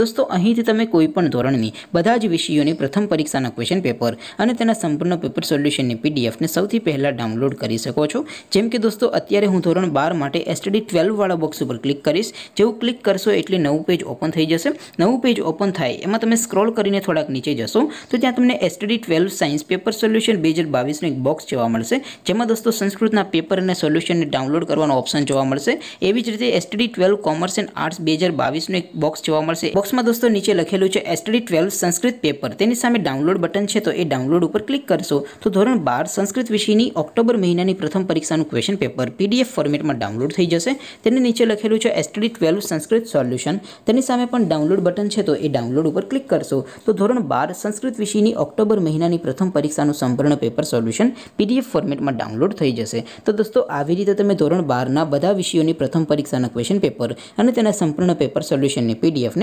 દોસ્તો અહીથી તમે કોઈ પણ ધોરણની બધા જ વિષયોની પ્રથમ પરીક્ષાના ક્વેશ્ચન પેપર અને તેના સંપૂર્ણ પેપર સોલ્યુશનની પીડીએફને સૌથી પહેલા ડાઉનલોડ કરી શકો છો જેમ કે દોસ્તો અત્યારે હું ધોરણ 12 માટે STD 12 વાળો બોક્સ ઉપર ક્લિક કરશો જેવું ક્લિક કરશો એટલે નવો પેજ ઓપન થઈ જશે નવો પેજ ઓપન થાય એમાં તમે સ્ક્રોલ કરીને થોડાક નીચે જશો તો ત્યાં તમને STD 12 સાયન્સ પેપર સોલ્યુશન 2022 નો એક બોક્સ જોવા મળશે જેમાં દોસ્તો સંસ્કૃતના પેપર અને સોલ્યુશનને ડાઉનલોડ કરવાનો ઓપ્શન જોવા મળશે આવી જ રીતે STD 12 કોમર્સ એન્ડ આર્ટસ 2022 નો એક બોક્સ જોવા બોક્સમાં દોસ્તો નીચે લખેલું છે STD 12 સંસ્કૃત પેપર તેની સામે ડાઉનલોડ બટન છે તો એ ડાઉનલોડ ઉપર ક્લિક કરશો તો ધોરણ 12 સંસ્કૃત વિષયની ઓક્ટોબર મહિનાની પ્રથમ પરીક્ષાનું ક્વેશ્ચન પેપર PDF ફોર્મેટમાં ડાઉનલોડ થઈ જશે તેની નીચે લખેલું છે STD 12 સંસ્કૃત સોલ્યુશન તેની સામે પણ ડાઉનલોડ બટન છે તો એ ડાઉનલોડ ઉપર ક્લિક કરશો તો ધોરણ 12 સંસ્કૃત વિષયની ઓક્ટોબર મહિનાની પ્રથમ પરીક્ષાનું સંપૂર્ણ પેપર સોલ્યુશન PDF ફોર્મેટમાં ડાઉનલોડ થઈ જશે તો દોસ્તો આવી રીતે તમે ધોરણ 12 ના બધા વિષયોની પ્રથમ પરીક્ષાના ક્વેશ્ચન પેપર અને તેના સંપૂર્ણ પેપર સોલ્યુશનની PDF